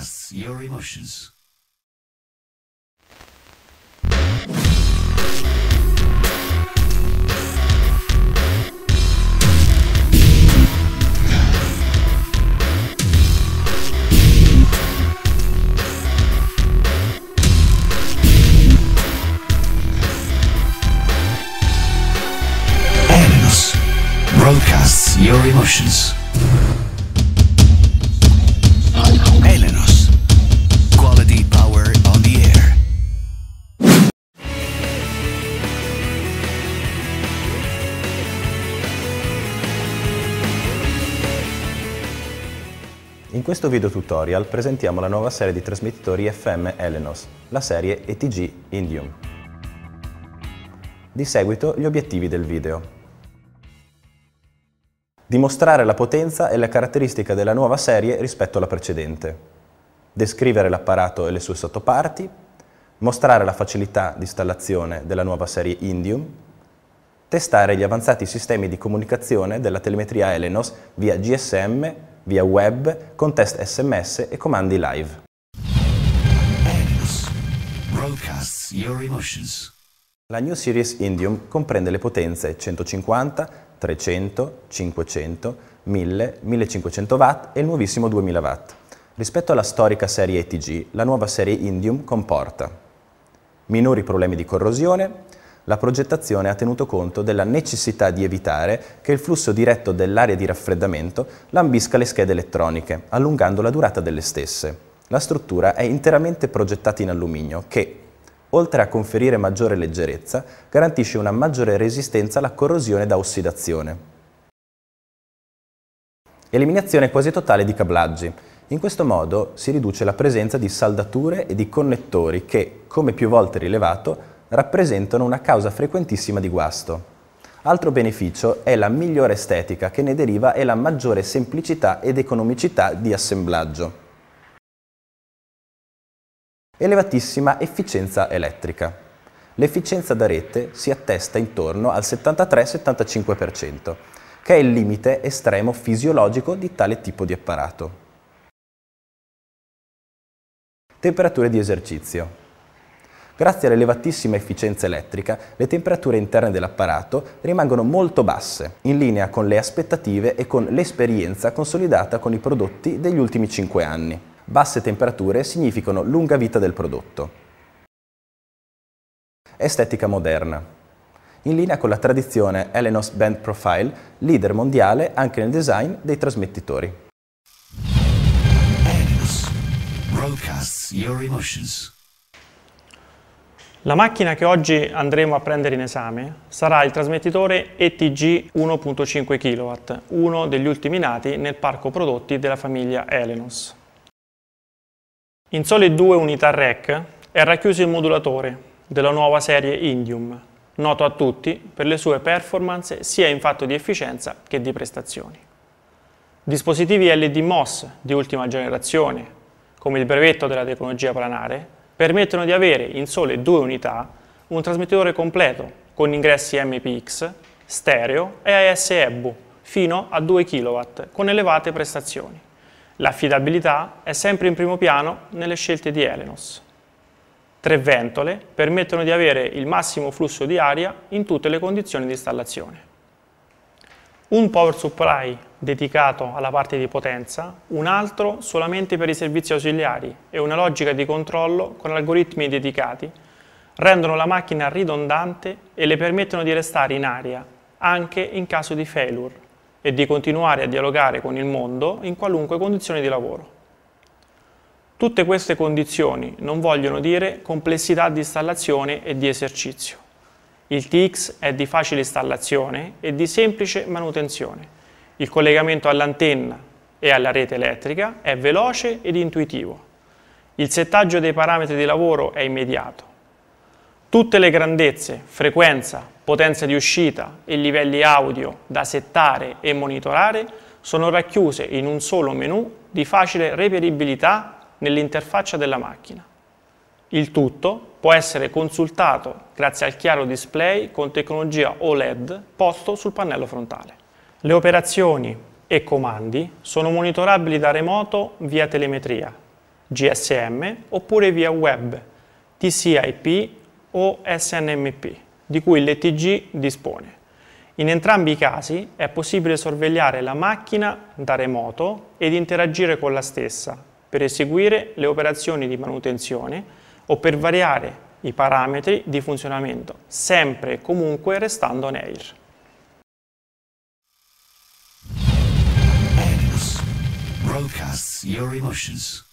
bypass your emotions. broadcasts your emotions. In questo video tutorial presentiamo la nuova serie di trasmettitori FM Elenos, la serie ETG Indium. Di seguito gli obiettivi del video. Dimostrare la potenza e la caratteristica della nuova serie rispetto alla precedente. Descrivere l'apparato e le sue sottoparti. Mostrare la facilità di installazione della nuova serie Indium. Testare gli avanzati sistemi di comunicazione della telemetria Elenos via GSM via web, con test sms e comandi live. La New Series Indium comprende le potenze 150, 300, 500, 1000, 1500 watt e il nuovissimo 2000 watt. Rispetto alla storica serie ETG, la nuova serie Indium comporta minori problemi di corrosione, la progettazione ha tenuto conto della necessità di evitare che il flusso diretto dell'area di raffreddamento lambisca le schede elettroniche, allungando la durata delle stesse. La struttura è interamente progettata in alluminio che, oltre a conferire maggiore leggerezza, garantisce una maggiore resistenza alla corrosione da ossidazione. Eliminazione quasi totale di cablaggi. In questo modo si riduce la presenza di saldature e di connettori che, come più volte rilevato, rappresentano una causa frequentissima di guasto. Altro beneficio è la migliore estetica che ne deriva e la maggiore semplicità ed economicità di assemblaggio. Elevatissima efficienza elettrica. L'efficienza da rete si attesta intorno al 73-75%, che è il limite estremo fisiologico di tale tipo di apparato. Temperature di esercizio. Grazie all'elevatissima efficienza elettrica, le temperature interne dell'apparato rimangono molto basse, in linea con le aspettative e con l'esperienza consolidata con i prodotti degli ultimi 5 anni. Basse temperature significano lunga vita del prodotto. Estetica moderna in linea con la tradizione Elenos Band Profile, leader mondiale anche nel design dei trasmettitori. Elenos. Broadcasts your emotions. La macchina che oggi andremo a prendere in esame sarà il trasmettitore ETG 1.5 kW, uno degli ultimi nati nel parco prodotti della famiglia Elenos. In sole due unità REC è racchiuso il modulatore della nuova serie Indium, noto a tutti per le sue performance sia in fatto di efficienza che di prestazioni. Dispositivi LED mos di ultima generazione, come il brevetto della tecnologia planare, permettono di avere in sole due unità un trasmettitore completo con ingressi MPX, stereo e AS EBU fino a 2 kW con elevate prestazioni. L'affidabilità è sempre in primo piano nelle scelte di Elenos. Tre ventole permettono di avere il massimo flusso di aria in tutte le condizioni di installazione un power supply dedicato alla parte di potenza, un altro solamente per i servizi ausiliari e una logica di controllo con algoritmi dedicati rendono la macchina ridondante e le permettono di restare in aria anche in caso di failure e di continuare a dialogare con il mondo in qualunque condizione di lavoro. Tutte queste condizioni non vogliono dire complessità di installazione e di esercizio. Il TX è di facile installazione e di semplice manutenzione. Il collegamento all'antenna e alla rete elettrica è veloce ed intuitivo. Il settaggio dei parametri di lavoro è immediato. Tutte le grandezze, frequenza, potenza di uscita e livelli audio da settare e monitorare sono racchiuse in un solo menu di facile reperibilità nell'interfaccia della macchina. Il tutto può essere consultato grazie al chiaro display con tecnologia OLED posto sul pannello frontale. Le operazioni e comandi sono monitorabili da remoto via telemetria, GSM oppure via web, TCIP o SNMP, di cui l'ETG dispone. In entrambi i casi è possibile sorvegliare la macchina da remoto ed interagire con la stessa per eseguire le operazioni di manutenzione o per variare i parametri di funzionamento, sempre e comunque restando Nair. air. broadcasts your emotions.